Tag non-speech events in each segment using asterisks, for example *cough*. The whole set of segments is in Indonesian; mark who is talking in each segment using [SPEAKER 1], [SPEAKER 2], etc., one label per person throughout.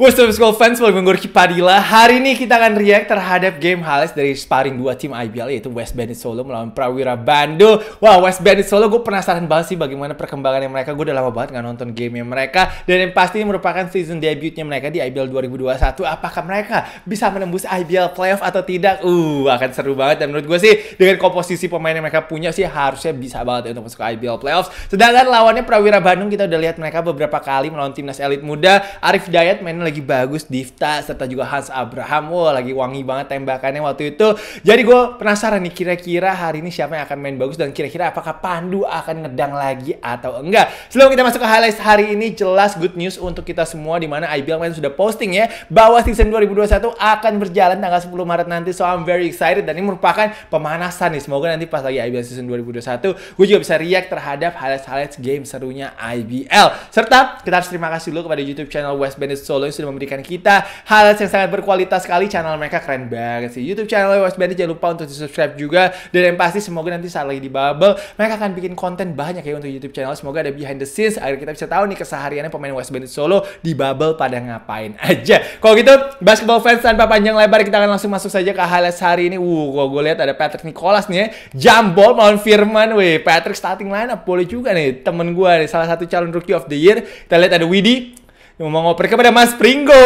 [SPEAKER 1] What's up school fans, welcome gue Gorky Padilla Hari ini kita akan react terhadap game Hales dari sparring dua tim IBL yaitu West Bandit Solo melawan Prawira Bandung Wow, West Bandit Solo gue penasaran banget sih bagaimana perkembangan yang mereka Gue udah lama banget nggak nonton game gamenya mereka Dan yang pasti merupakan season debutnya mereka di IBL 2021 Apakah mereka bisa menembus IBL Playoff atau tidak? Uh, akan seru banget dan menurut gue sih dengan komposisi pemain yang mereka punya sih harusnya bisa banget ya untuk masuk ke IBL Playoffs Sedangkan lawannya Prawira Bandung kita udah lihat mereka beberapa kali melawan timnas elit muda Arif Dayat main lagi bagus Difta serta juga Hans Abraham wah wow, lagi wangi banget tembakannya waktu itu jadi gue penasaran nih kira-kira hari ini siapa yang akan main bagus dan kira-kira apakah Pandu akan ngedang lagi atau enggak sebelum kita masuk ke highlight hari ini jelas good news untuk kita semua di mana IBL main sudah posting ya bahwa season 2021 akan berjalan tanggal 10 Maret nanti so I'm very excited dan ini merupakan pemanasan nih semoga nanti pas lagi IBL season 2021 gue juga bisa react terhadap highlight-highlight game serunya IBL serta kita harus terima kasih dulu kepada YouTube channel West Bandit Solo yang sudah memberikan kita hal yang sangat berkualitas sekali. Channel mereka keren banget sih. YouTube channel US Bandit jangan lupa untuk di subscribe juga. Dan yang pasti semoga nanti saat lagi di bubble, mereka akan bikin konten banyak ya untuk YouTube channel. Semoga ada behind the scenes agar kita bisa tahu nih kesehariannya pemain Watch Bandit Solo di bubble pada ngapain aja. Kalau gitu, basketball fans tanpa panjang lebar kita akan langsung masuk saja ke highlights hari ini. Uh, gua gue lihat ada Patrick Nicholas nih, ya. jambol melawan Firman. Wih, Patrick starting lineup boleh juga nih temen gue nih salah satu calon rookie of the year. Kita lihat ada Widi, yang mau ngoper kepada kan Mas Pringgo.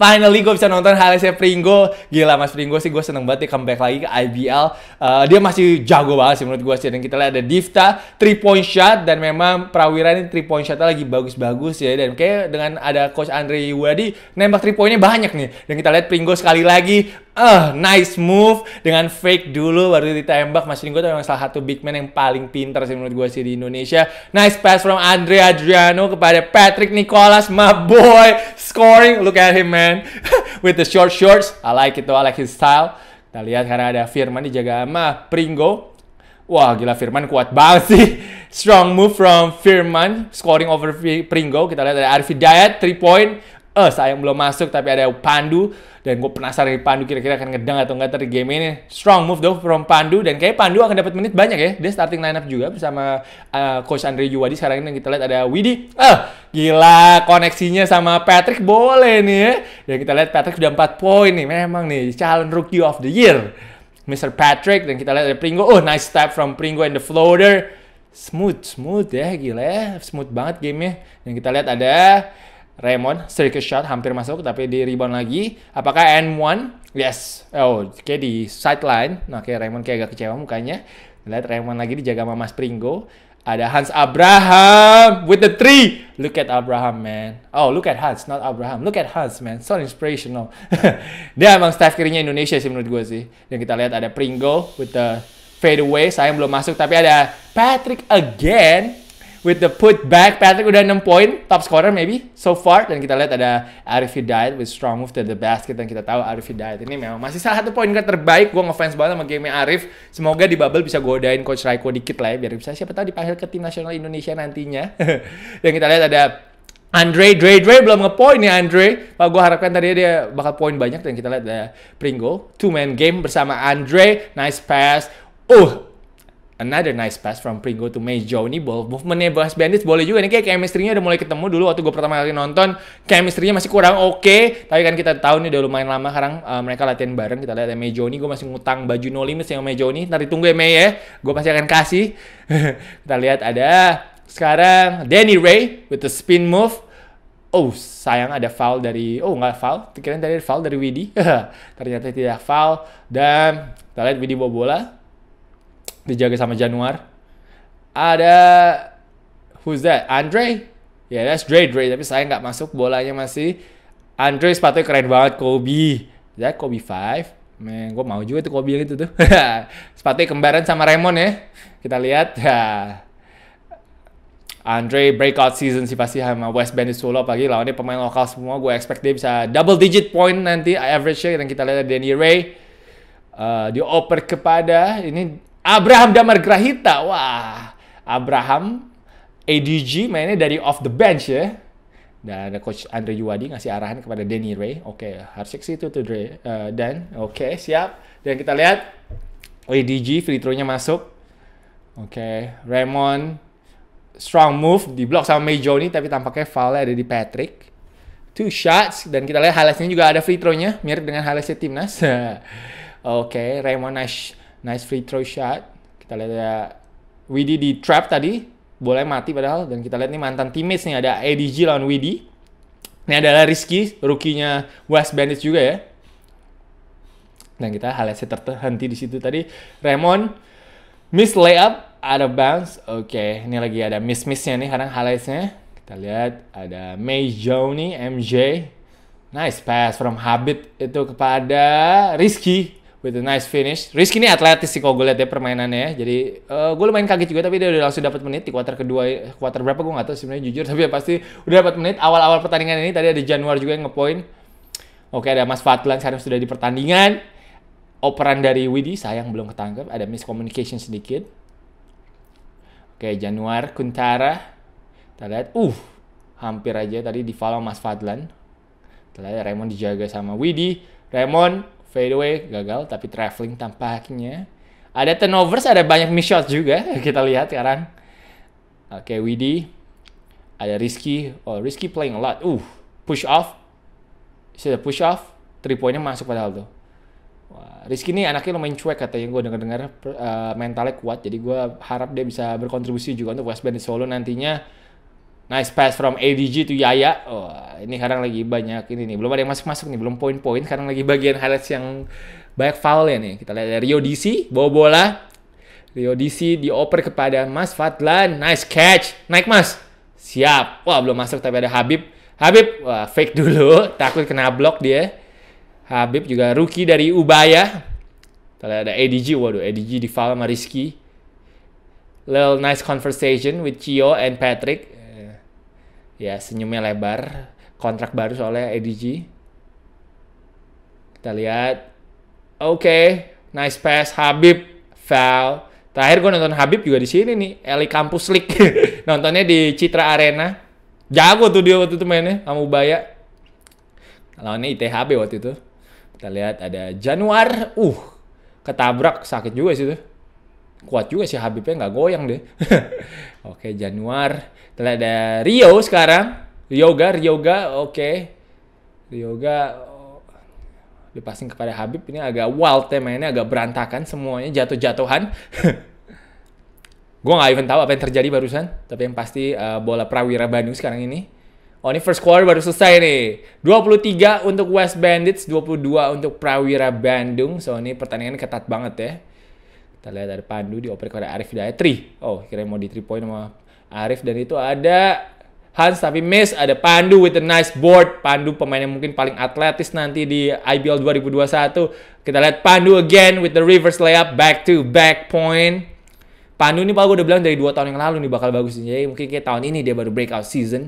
[SPEAKER 1] Finally gue bisa nonton HLC Pringgo Gila Mas Pringgo sih gue seneng banget dia comeback lagi ke IBL uh, eh, Dia masih jago banget sih menurut gue sih Dan kita lihat ada Divta 3 point shot Dan memang Prawira ini 3 point shotnya lagi bagus-bagus ya Dan kayak dengan ada Coach Andre Wadi, Nembak 3 pointnya banyak nih Dan kita lihat Pringgo sekali lagi uh, nice move dengan fake dulu baru ditembak. Mas Ringo tuh memang salah satu big man yang paling pintar sih menurut gue sih di Indonesia. Nice pass from Andre Adriano kepada Patrick Nicholas, my boy, scoring. Look at him man, *laughs* with the short shorts. I like it though, I like his style. Kita lihat karena ada Firman dijaga sama Pringo. Wah gila Firman kuat banget sih. Strong move from Firman, scoring over Pringo. Kita lihat ada Arif Dayat, 3 point. Us eh, sayang belum masuk tapi ada Pandu dan gue penasaran nih Pandu kira-kira akan ngedang atau enggak dari game ini strong move though from Pandu dan kayak Pandu akan dapat menit banyak ya dia starting lineup juga bersama uh, coach Andre Juwadi sekarang ini yang kita lihat ada Widi eh gila koneksinya sama Patrick boleh nih ya dan kita lihat Patrick sudah 4 poin nih memang nih challenge rookie of the year Mr. Patrick dan kita lihat ada Pringo oh nice step from Pringo and the floater smooth smooth ya gila ya smooth banget gamenya dan kita lihat ada Raymond circus shot hampir masuk tapi di rebound lagi. Apakah N1? Yes. Oh, kayak di sideline. Nah, kayak Raymond kayak agak kecewa mukanya. Lihat Raymond lagi dijaga sama Mas Pringo. Ada Hans Abraham with the three. Look at Abraham, man. Oh, look at Hans, not Abraham. Look at Hans, man. So inspirational. *laughs* Dia emang staff kirinya Indonesia sih menurut gue sih. Dan kita lihat ada Pringo with the fade away. Saya belum masuk, tapi ada Patrick again with the put back. Patrick udah 6 poin, top scorer maybe so far. Dan kita lihat ada Arif Hidayat with strong move to the basket. Dan kita tahu Arif Hidayat ini memang masih salah satu poin guard terbaik. Gue ngefans banget sama game Arif. Semoga di bubble bisa godain Coach Raiko dikit lah ya. Biar bisa siapa tahu dipanggil ke tim nasional Indonesia nantinya. *laughs* dan kita lihat ada Andre, Dre, Dre belum ngepoint nih ya, Andre. Pak gue harapkan tadi dia bakal poin banyak dan kita lihat ada Pringo two man game bersama Andre, nice pass. Uh, Another nice pass from Prigo to Mejo. Ini ball movementnya Bas Bandits boleh juga. Ini kayak chemistry-nya udah mulai ketemu dulu waktu gue pertama kali nonton. Chemistry-nya masih kurang oke. Okay. Tapi kan kita tahu nih udah lumayan lama sekarang uh, mereka latihan bareng. Kita lihat ya Mejo ini gue masih ngutang baju No Limits yang Mejo ini. Ntar ditunggu ya Mei ya. Gue pasti akan kasih. *laughs* kita lihat ada sekarang Danny Ray with the spin move. Oh, sayang ada foul dari... Oh, nggak foul. Pikiran tadi foul dari Widi. *laughs* Ternyata tidak foul. Dan kita lihat Widi bawa bola dijaga sama Januar. Ada who's that? Andre? Ya, yeah, that's Dre Dre, tapi saya nggak masuk bolanya masih Andre sepatunya keren banget Kobe. That Kobe Five, Men, gue mau juga tuh Kobe yang itu tuh. *laughs* sepatunya kembaran sama Raymond ya. Kita lihat. *laughs* Andre breakout season sih pasti sama West Bandit Solo pagi lawannya pemain lokal semua gue expect dia bisa double digit point nanti average-nya dan kita lihat Danny Ray uh, dioper kepada ini Abraham Damar Grahita. Wah, Abraham ADG mainnya dari off the bench ya. Dan ada coach Andre Yuwadi ngasih arahan kepada Danny Ray. Oke, okay, seksi itu tuh Dre. Uh, Dan, oke, okay, siap. Dan kita lihat ADG free throw-nya masuk. Oke, okay, Raymond strong move di blok sama May Joni tapi tampaknya foul ada di Patrick. Two shots dan kita lihat highlights-nya juga ada free throw-nya mirip dengan highlights-nya timnas. *laughs* oke, okay, Raymond nice Nice free throw shot. Kita lihat ya, Widi di trap tadi. Boleh mati padahal. Dan kita lihat nih mantan teammates nih. Ada ADG lawan Widi. Ini adalah Rizky, rukinya West Bandits juga ya. Dan kita Halese terhenti di situ tadi. Raymond miss layup ada bounce. Oke, okay. ini lagi ada miss-missnya nih kadang Halesnya. Kita lihat ada May Joni MJ. Nice pass from Habib itu kepada Rizky with a nice finish. Rizky ini atletis sih kalau gue lihat ya permainannya ya. Jadi uh, gue lumayan kaget juga tapi dia udah langsung dapat menit di kuarter kedua, ya. kuarter berapa gue nggak tahu sebenarnya jujur *laughs* tapi ya pasti udah dapat menit awal-awal pertandingan ini tadi ada Januar juga yang ngepoint Oke ada Mas Fadlan sekarang sudah di pertandingan. Operan dari Widi sayang belum ketangkep, ada miscommunication sedikit. Oke Januar Kuntara. Kita lihat uh hampir aja tadi di follow Mas Fadlan. Kita lihat Raymond dijaga sama Widi. Raymond Fade away gagal tapi traveling tampaknya ada turnovers ada banyak miss shot juga *laughs* kita lihat sekarang oke okay, Widi ada Rizky oh Rizky playing a lot uh push off sudah push off three pointnya masuk padahal tuh Wah, Rizky ini anaknya lumayan cuek katanya gue denger dengar uh, eh, mentalnya kuat jadi gue harap dia bisa berkontribusi juga untuk West Bandit Solo nantinya Nice pass from ADG to Yaya. Wah, oh, ini sekarang lagi banyak ini nih. Belum ada yang masuk-masuk nih, belum poin-poin. Sekarang lagi bagian highlights yang banyak foul ya nih. Kita lihat Rio DC, bawa bola. Rio DC dioper kepada Mas Fadlan. Nice catch. Naik Mas. Siap. Wah, belum masuk tapi ada Habib. Habib, wah fake dulu. *laughs* Takut kena block dia. Habib juga rookie dari Ubaya. Kita lihat ada ADG. Waduh, ADG di foul sama Rizky. Little nice conversation with Chio and Patrick Ya, senyumnya lebar. Kontrak baru oleh ADG. Kita lihat. Oke, okay. nice pass Habib foul. Terakhir gue nonton Habib juga di sini nih, Eli Campus League. *laughs* Nontonnya di Citra Arena. Jago tuh dia waktu itu mainnya Kamu bayar Lawannya ITHB waktu itu. Kita lihat ada Januar. Uh, ketabrak sakit juga sih tuh. Kuat juga sih Habibnya nggak goyang deh. *laughs* Oke, Januar. Setelah ada Rio sekarang. Ryoga, Ryoga, oke. Okay. Ryoga oh, dipasing kepada Habib ini agak wild ya mainnya agak berantakan semuanya jatuh-jatuhan. *laughs* gue nggak even tahu apa yang terjadi barusan, tapi yang pasti uh, bola Prawira Bandung sekarang ini. Oh ini first quarter baru selesai nih. 23 untuk West Bandits, 22 untuk Prawira Bandung. So ini pertandingan ketat banget ya. Kita lihat ada Pandu dioper kepada Arif Hidayat. 3. Oh kira mau di 3 point sama Arif dan itu ada Hans tapi miss ada Pandu with a nice board Pandu pemain yang mungkin paling atletis nanti di IBL 2021 kita lihat Pandu again with the reverse layup back to back point Pandu ini pak gue udah bilang dari dua tahun yang lalu nih bakal bagus jadi mungkin kayak tahun ini dia baru breakout season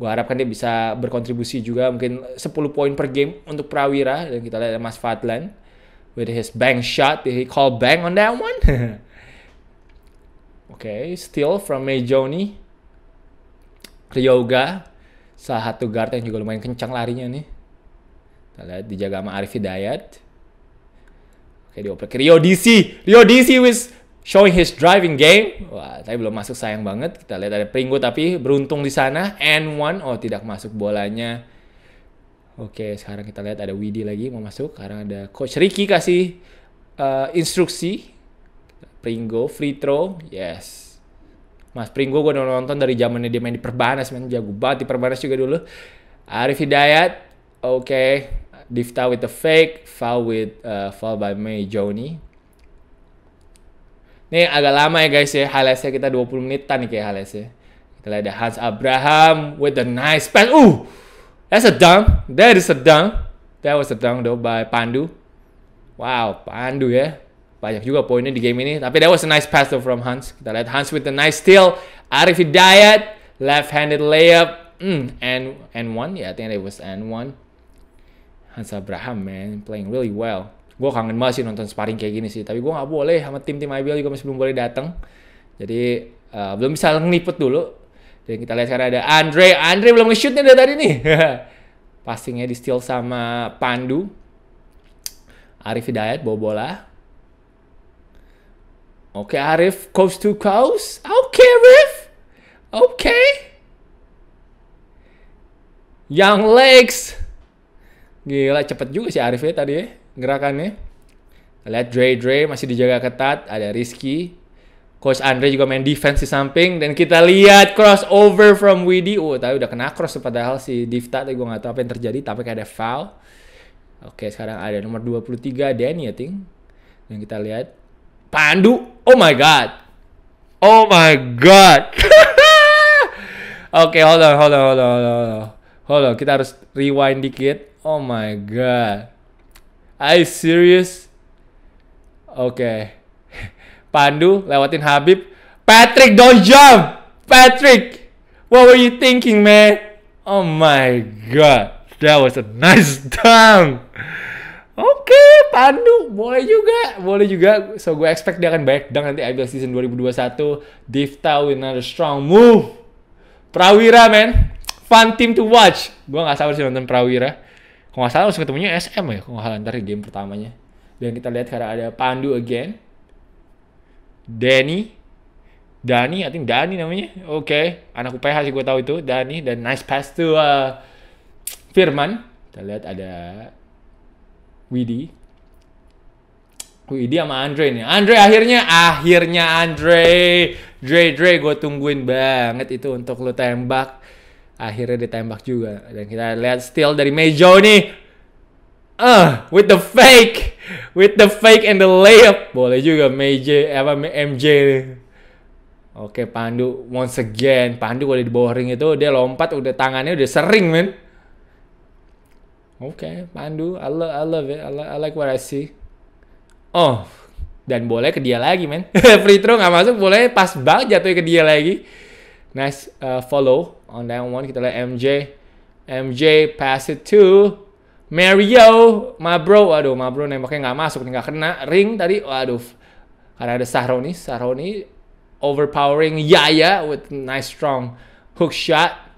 [SPEAKER 1] gue harapkan dia bisa berkontribusi juga mungkin 10 poin per game untuk Prawira dan kita lihat Mas Fadlan with his bank shot he call bang on that one *laughs* Okay, Steal from Mejoni. Ryoga. Salah satu guard yang juga lumayan kencang larinya nih. Kita lihat dijaga sama Arif Hidayat. Oke, okay, dioper Rio DC. Rio DC with showing his driving game. Wah, tapi belum masuk sayang banget. Kita lihat ada Pringgo tapi beruntung di sana. And one. Oh, tidak masuk bolanya. Oke, okay, sekarang kita lihat ada Widi lagi mau masuk. Karena ada Coach Ricky kasih uh, instruksi Pringo, free throw yes Mas Pringo, gue udah nonton dari zamannya dia main di Perbanas main jago banget di Perbanas juga dulu Arif Hidayat oke okay. Difta with the fake foul with uh, foul by May Joni ini agak lama ya guys ya halesnya kita 20 menitan nih kayak halesnya kita lihat ada Hans Abraham with the nice pass uh that's a dunk that is a dunk that was a dunk though by Pandu wow Pandu ya banyak juga poinnya di game ini. Tapi that was a nice pass though from Hans. Kita lihat Hans with a nice steal. Arif Hidayat, left-handed layup. Mm, and and one, yeah, I think it was and one. Hans Abraham, man, playing really well. Gue kangen banget sih nonton sparring kayak gini sih. Tapi gue gak boleh sama tim-tim IBL juga masih belum boleh datang. Jadi uh, belum bisa ngeliput dulu. Dan kita lihat sekarang ada Andre. Andre belum nge-shoot nih dari tadi nih. *laughs* Passingnya di steal sama Pandu. Arif Hidayat bawa bola. Oke okay, Arif, coast to coast. Oke okay, Arif. Oke. Okay. Yang legs. Gila cepet juga sih Arif ya tadi ya, gerakannya. Lihat Dre Dre masih dijaga ketat, ada Rizky. Coach Andre juga main defense di samping dan kita lihat crossover from Widi. Oh, tapi udah kena cross padahal si Divta tapi gue nggak tau apa yang terjadi tapi kayak ada foul. Oke, sekarang ada nomor 23 Danny I Ting. Dan kita lihat Pandu, oh my god. Oh my god. Oke, *laughs* okay, hold on, hold on, hold on, hold on. Hold on, kita harus rewind dikit. Oh my god. Are you serious? Oke. Okay. *laughs* Pandu lewatin Habib. Patrick, don't jump. Patrick, what were you thinking, man? Oh my god. That was a nice *laughs* dunk. Oke, okay, Pandu, boleh juga, boleh juga. So gue expect dia akan baik dengan nanti IBL season 2021. Divta with another strong move. Prawira, man. Fun team to watch. Gue gak sabar sih nonton Prawira. Kalau gak salah harus ketemunya SM ya, kalau gak salah ntar di game pertamanya. Dan kita lihat karena ada Pandu again. Danny. Dani, I think Dani namanya. Oke, okay. anak UPH sih gue tahu itu. Dani dan nice pass to uh, Firman. Kita lihat ada Widi. Widi sama Andre nih. Andre akhirnya, akhirnya Andre. Dre, Dre gue tungguin banget itu untuk lo tembak. Akhirnya ditembak juga. Dan kita lihat steal dari Mejo nih. Uh, with the fake, with the fake and the layup. Boleh juga MJ apa MJ. nih? Oke, Pandu once again, Pandu kalau di bawah ring itu dia lompat udah tangannya udah sering, men. Oke, okay, Pandu, I love, I love it, I, lo I like what I see. Oh, dan boleh ke dia lagi, men. *laughs* Free throw nggak masuk, boleh pas banget jatuh ke dia lagi. Nice uh, follow on that one. Kita lihat MJ. MJ pass it to Mario, my bro. Aduh, my bro nembaknya nggak masuk, nggak kena ring tadi. Waduh, karena ada Sahroni. Sahroni overpowering Yaya with nice strong hook shot.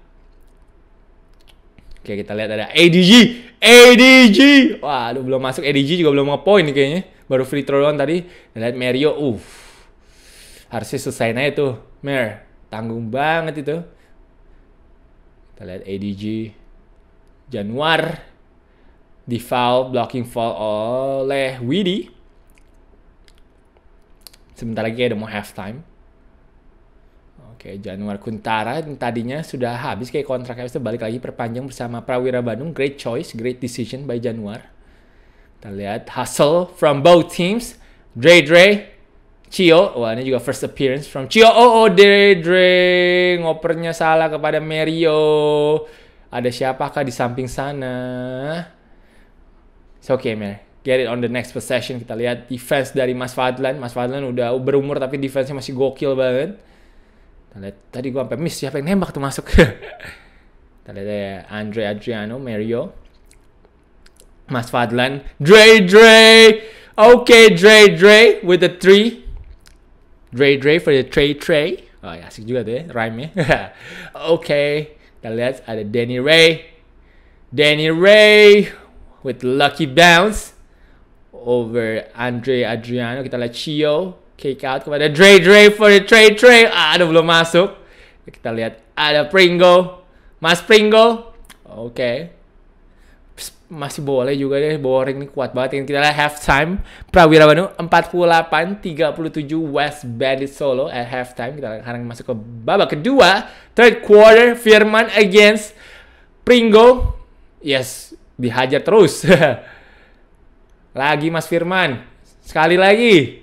[SPEAKER 1] Oke, kita lihat ada ADG. ADG. Waduh belum masuk ADG juga belum ngepoint kayaknya. Baru free throw doang tadi. Dan Mario, uff, uh. Harusnya selesai aja tuh. Mer, tanggung banget itu. Kita lihat ADG. Januar di foul blocking foul oleh Widi. Sebentar lagi ada mau halftime. Oke, Januar Kuntara tadinya sudah habis kayak kontraknya itu balik lagi perpanjang bersama Prawira Bandung. Great choice, great decision by Januar. Kita lihat hustle from both teams. Dre Dre, Cio. Wah, ini juga first appearance from Cio. Oh, oh Dre Dre ngopernya salah kepada Mario. Ada siapakah di samping sana? It's okay, man. Get it on the next possession. Kita lihat defense dari Mas Fadlan. Mas Fadlan udah berumur tapi defense-nya masih gokil banget lihat tadi gue sampai miss siapa yang nembak tuh masuk *laughs* kita lihat ya, Andre Adriano Mario Mas Fadlan Dre Dre oke okay, Dre Dre with the three Dre Dre for the tray tray oh, ya, asik juga tuh ya rhyme ya oke *laughs* okay. kita lihat ada Danny Ray Danny Ray with lucky bounce over Andre Adriano kita lihat Chio kick out kepada Dre Dre for the trade trade. Aduh belum masuk. Kita lihat ada Pringo. Mas Pringo. Oke. Okay. Masih boleh juga deh boring nih kuat banget. Ini kita lihat halftime. Prawira Bandung 48 37 West Bandit Solo at halftime. Kita sekarang masuk ke babak kedua. Third quarter Firman against Pringo. Yes, dihajar terus. *laughs* lagi Mas Firman. Sekali lagi.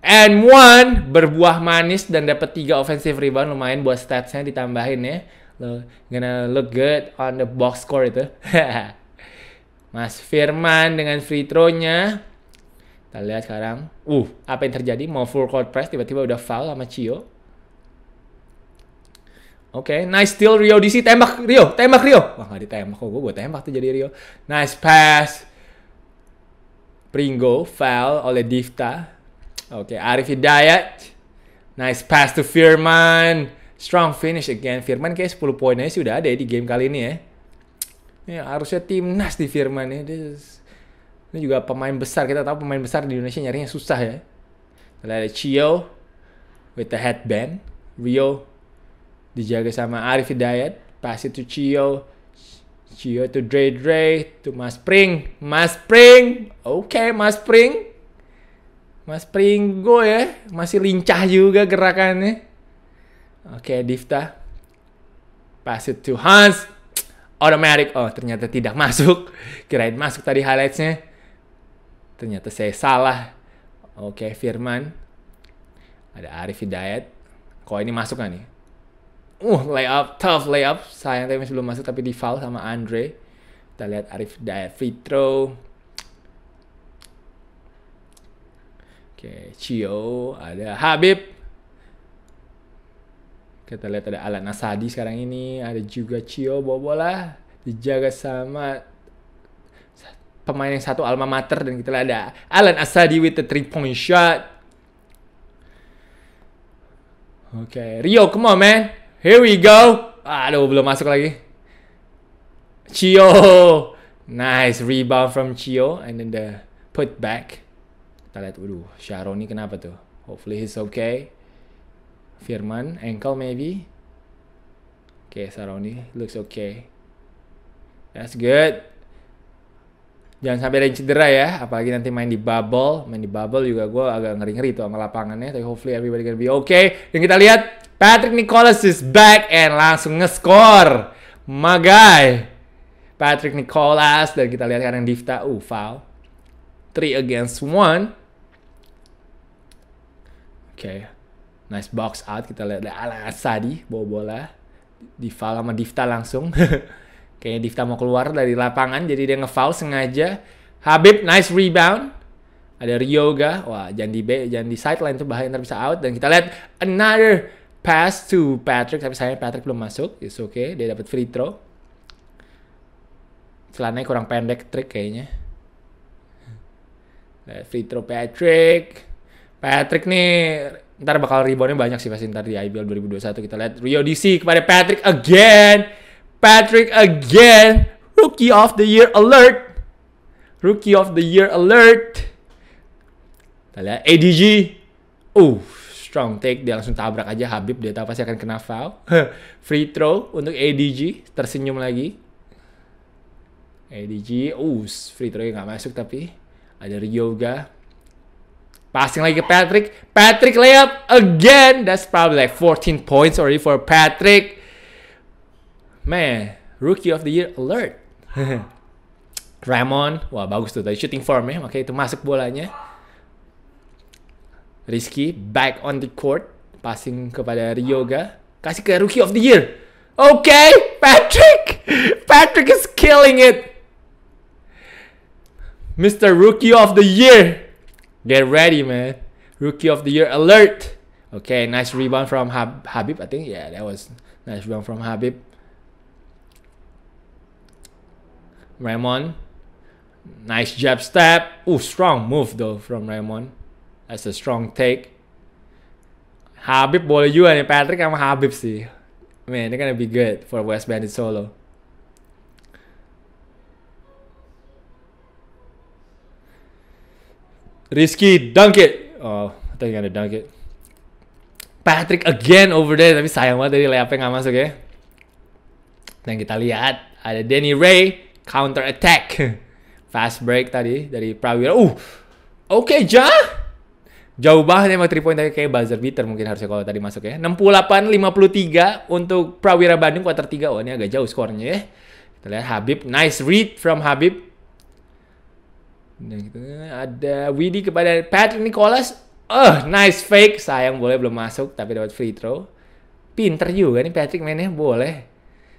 [SPEAKER 1] And one berbuah manis dan dapat tiga offensive rebound lumayan buat statsnya ditambahin ya. Lo gonna look good on the box score itu. *laughs* Mas Firman dengan free throw-nya. Kita lihat sekarang. Uh, apa yang terjadi? Mau full court press tiba-tiba udah foul sama Cio. Oke, okay, nice steal Rio DC tembak Rio, tembak Rio. Wah, nggak ditembak kok, gue buat tembak tuh jadi Rio. Nice pass. Pringo foul oleh Divta. Oke, okay, Arif Hidayat. Nice pass to Firman. Strong finish again. Firman kayak 10 poinnya sudah ada ya di game kali ini ya. Ya, harusnya timnas di Firman ya. Dia, ini juga pemain besar. Kita tahu pemain besar di Indonesia nyarinya susah ya. Lalu ada Cio with the headband. Rio dijaga sama Arif Hidayat. Pass it to Cio. Cio to Dre Dre to Mas Pring. Mas Pring. Oke, okay, Mas Pring. Mas Pringgo ya, masih lincah juga gerakannya. Oke, okay, Difta. Pass it to Hans. Automatic. Oh, ternyata tidak masuk. Kirain masuk tadi highlightsnya. Ternyata saya salah. Oke, okay, Firman. Ada Arif Hidayat. Kok ini masuk kan nih? Uh, layup. Tough layup. Sayang tapi masih belum masuk tapi di foul sama Andre. Kita lihat Arif Hidayat free throw. Oke, Cio, ada Habib. Kita lihat ada Alan Asadi sekarang ini, ada juga Cio bawa bola dijaga sama pemain yang satu alma mater dan kita lihat ada Alan Asadi with the three point shot. Oke, okay. Rio, come on man. Here we go. Aduh, belum masuk lagi. Cio. Nice rebound from Cio and then the put back. Kita lihat, waduh, ini kenapa tuh? Hopefully he's okay. Firman, ankle maybe. Oke, okay, Sharoni looks okay. That's good. Jangan sampai ada yang cedera ya, apalagi nanti main di bubble. Main di bubble juga gue agak ngeri-ngeri tuh sama lapangannya, tapi hopefully everybody gonna be okay. Dan kita lihat, Patrick Nicholas is back and langsung nge-score. My guy. Patrick Nicholas dan kita lihat sekarang Difta uh foul. 3 against 1. Oke. Okay. Nice box out. Kita lihat Al Asadi bawa bola. difal sama Difta langsung. *laughs* Kayaknya Difta mau keluar dari lapangan. Jadi dia ngefoul sengaja. Habib nice rebound. Ada Ryoga. Wah jangan di, jangan di sideline tuh bahaya ntar bisa out. Dan kita lihat another pass to Patrick. Tapi sayangnya Patrick belum masuk. It's okay. Dia dapat free throw. Celananya kurang pendek trik kayaknya. Free throw Patrick. Patrick nih ntar bakal reboundnya banyak sih pasti ntar di IBL 2021 kita lihat Rio DC kepada Patrick again Patrick again Rookie of the Year alert Rookie of the Year alert kita lihat ADG uh strong take dia langsung tabrak aja Habib dia tahu pasti akan kena foul *laughs* free throw untuk ADG tersenyum lagi ADG uh free throw nggak masuk tapi ada Ryoga Passing lagi ke Patrick. Patrick layup again. That's probably like 14 points already for Patrick. Man, rookie of the year alert. *laughs* Ramon, wah bagus tuh tadi shooting form ya, makanya itu masuk bolanya. Rizky back on the court, passing kepada Ryoga, kasih ke rookie of the year. Oke, okay, Patrick, *laughs* Patrick is killing it. Mr. Rookie of the Year. Get ready, man. Rookie of the Year alert. Okay, nice rebound from Hab Habib, I think. Yeah, that was nice rebound from Habib. Raymond. Nice jab step. Ooh, strong move though from Raymond. That's a strong take. Habib boleh you and Patrick I'm Habib sih. Man, they're gonna be good for West Bandit solo. Rizky, dunk it. Oh, I think you gonna dunk it. Patrick again over there, tapi sayang banget dari layupnya nggak masuk ya. Dan kita lihat ada Danny Ray counter attack, *laughs* fast break tadi dari Prawira. Uh, oke okay, Ja. Jauh banget emang 3 point tadi kayak buzzer beater mungkin harusnya kalau tadi masuk ya. 68-53 untuk Prawira Bandung quarter 3. Oh ini agak jauh skornya ya. Kita lihat Habib, nice read from Habib. Nah, gitu. Ada Widi kepada Patrick Nicholas. Oh, nice fake. Sayang boleh belum masuk tapi dapat free throw. Pinter juga nih Patrick mainnya boleh.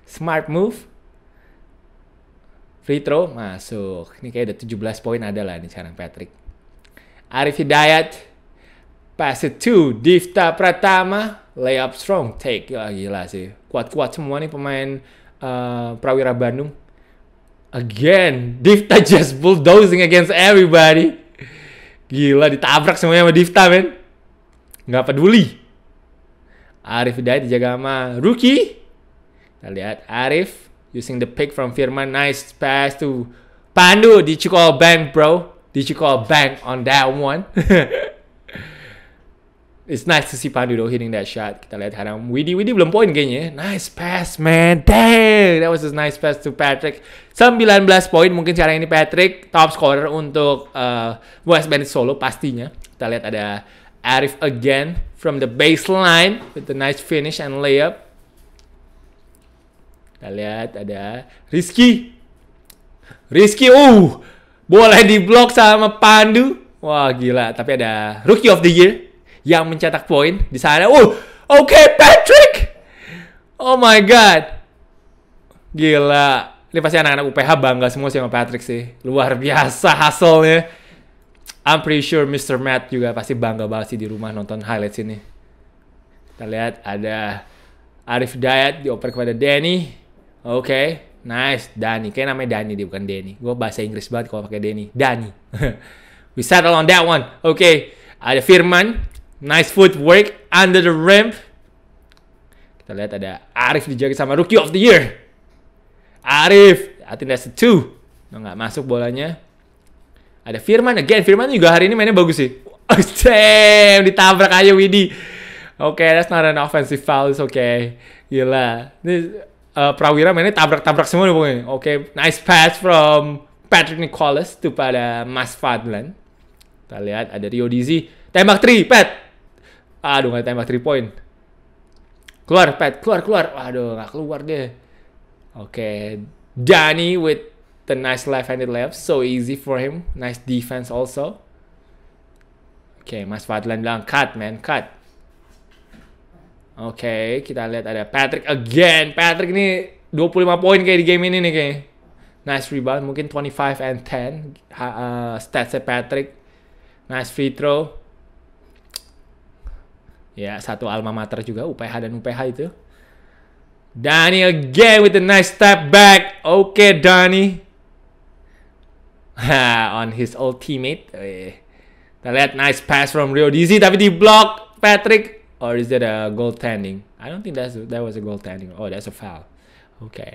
[SPEAKER 1] Smart move. Free throw masuk. Ini kayak ada 17 poin ada lah nih sekarang Patrick. Arif Hidayat. Pass it to Difta Pratama. Layup strong take. Oh, gila sih. Kuat-kuat semua nih pemain uh, Prawira Bandung Again, Difta just bulldozing against everybody. Gila, ditabrak semuanya sama Difta men. Gak peduli. Arif Hidayat dijaga sama Rookie. Kita lihat Arif using the pick from Firman. Nice pass to Pandu. Did you call bank, bro? Did you call bank on that one? *laughs* It's nice to see Pandu though hitting that shot. Kita lihat sekarang Widi. Widi belum poin kayaknya. Ya. Nice pass man. Dang. That was a nice pass to Patrick. 19 poin mungkin sekarang ini Patrick top scorer untuk uh, West Bandit Solo pastinya. Kita lihat ada Arif again from the baseline with the nice finish and layup. Kita lihat ada Rizky. Rizky, uh, boleh diblok sama Pandu. Wah gila, tapi ada Rookie of the Year yang mencetak poin di sana. Uh, oke okay, Patrick. Oh my god. Gila. Ini pasti anak-anak UPH bangga semua sih sama Patrick sih. Luar biasa hasilnya. I'm pretty sure Mr. Matt juga pasti bangga banget sih di rumah nonton highlights ini. Kita lihat ada Arif Dayat dioper kepada Danny. Oke, okay. nice. Danny. Kayak namanya Danny dia bukan Danny. Gue bahasa Inggris banget kalau pakai Danny. Danny. *laughs* We settle on that one. Oke. Okay. Ada Firman. Nice footwork under the ramp. Kita lihat ada Arif dijaga sama Rookie of the Year. Arif, I think that's a two. nggak masuk bolanya. Ada Firman, again Firman juga hari ini mainnya bagus sih. Oh, *laughs* damn, ditabrak aja Widi. Oke, okay, that's not an offensive foul, it's okay. Gila. Ini uh, Prawira mainnya tabrak-tabrak semua nih pokoknya. Oke, okay, nice pass from Patrick Nicholas tuh pada Mas Fadlan. Kita lihat ada Rio Dizzy. Tembak 3, Pat! Aduh nggak tembak 3 point. Keluar Pat, keluar keluar. Aduh gak keluar deh. Oke, okay. Danny with the nice left-handed left, so easy for him. Nice defense also. Oke, okay, Mas Fadlan bilang cut man, cut. Oke, kita lihat ada Patrick again. Patrick ini 25 poin kayak di game ini nih kayaknya. Nice rebound, mungkin 25 and 10 uh, statsnya Patrick. Nice free throw ya satu alma mater juga UPH dan UPH itu. Dani again with a nice step back. Oke okay, Dani. on his old teammate. Oh, Kita lihat nice pass from Rio Dizzy tapi di block Patrick. Or is that a goaltending? I don't think that's that was a goaltending. Oh, that's a foul. Oke. Okay.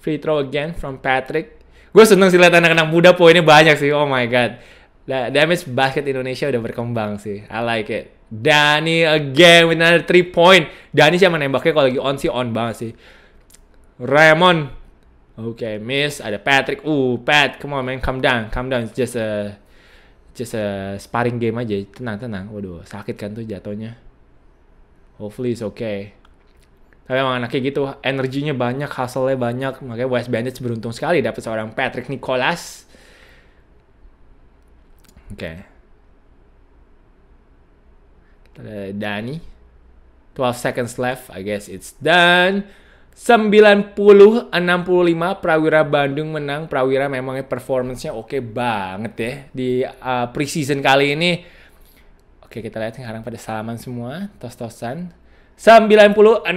[SPEAKER 1] Free throw again from Patrick. Gue seneng sih lihat anak-anak muda poinnya banyak sih. Oh my god. Damage basket Indonesia udah berkembang sih. I like it. Dani again with another three point. Dani siapa menembaknya? kalau lagi on sih on banget sih. Raymond. Oke, okay, miss. Ada Patrick. Uh, Pat, come on man, calm down. Calm down. just a just a sparring game aja. Tenang, tenang. Waduh, sakit kan tuh jatuhnya. Hopefully it's okay. Tapi emang anaknya gitu, energinya banyak, hustle-nya banyak. Makanya West Bandits beruntung sekali dapat seorang Patrick Nicholas. Oke. Okay uh, Dani 12 seconds left I guess it's done 90-65 Prawira Bandung menang. Prawira memangnya performance-nya oke okay banget ya di uh, eh, season kali ini. Oke, kita lihat sekarang pada salaman semua, tos-tosan. 90-65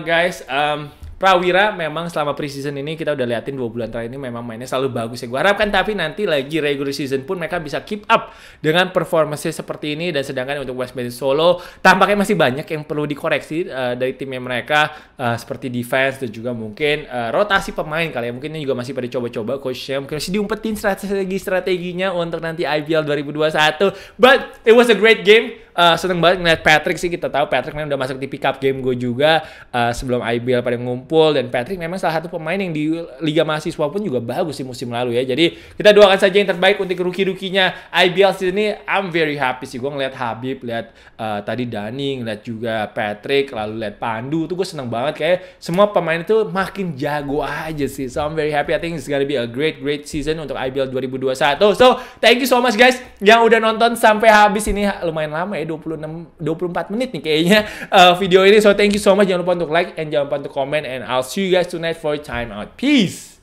[SPEAKER 1] guys. Um, Prawira memang selama preseason ini kita udah liatin dua bulan terakhir ini memang mainnya selalu bagus ya. Gue harapkan tapi nanti lagi regular season pun mereka bisa keep up dengan performasi seperti ini dan sedangkan untuk West Bandit Solo tampaknya masih banyak yang perlu dikoreksi uh, dari timnya mereka uh, seperti defense dan juga mungkin uh, rotasi pemain kali ya. Mungkin ini juga masih pada coba-coba coachnya mungkin masih diumpetin strategi-strateginya untuk nanti IPL 2021. But it was a great game uh, seneng banget ngeliat Patrick sih kita tahu Patrick memang udah masuk di pick up game gue juga uh, sebelum IBL pada ngumpul Liverpool dan Patrick memang salah satu pemain yang di Liga Mahasiswa pun juga bagus di musim lalu ya. Jadi kita doakan saja yang terbaik untuk rookie-rookie'nya IBL season ini. I'm very happy sih gue ngeliat Habib, lihat uh, eh, tadi Dani, ngeliat juga Patrick, lalu lihat Pandu. Tuh gue seneng banget kayak semua pemain itu makin jago aja sih. So I'm very happy. I think it's gonna be a great great season untuk IBL 2021. So thank you so much guys yang udah nonton sampai habis ini lumayan lama ya 26 24 menit nih kayaknya uh, video ini. So thank you so much. Jangan lupa untuk like and jangan lupa untuk comment and I'll see you guys tonight for a time out. Peace.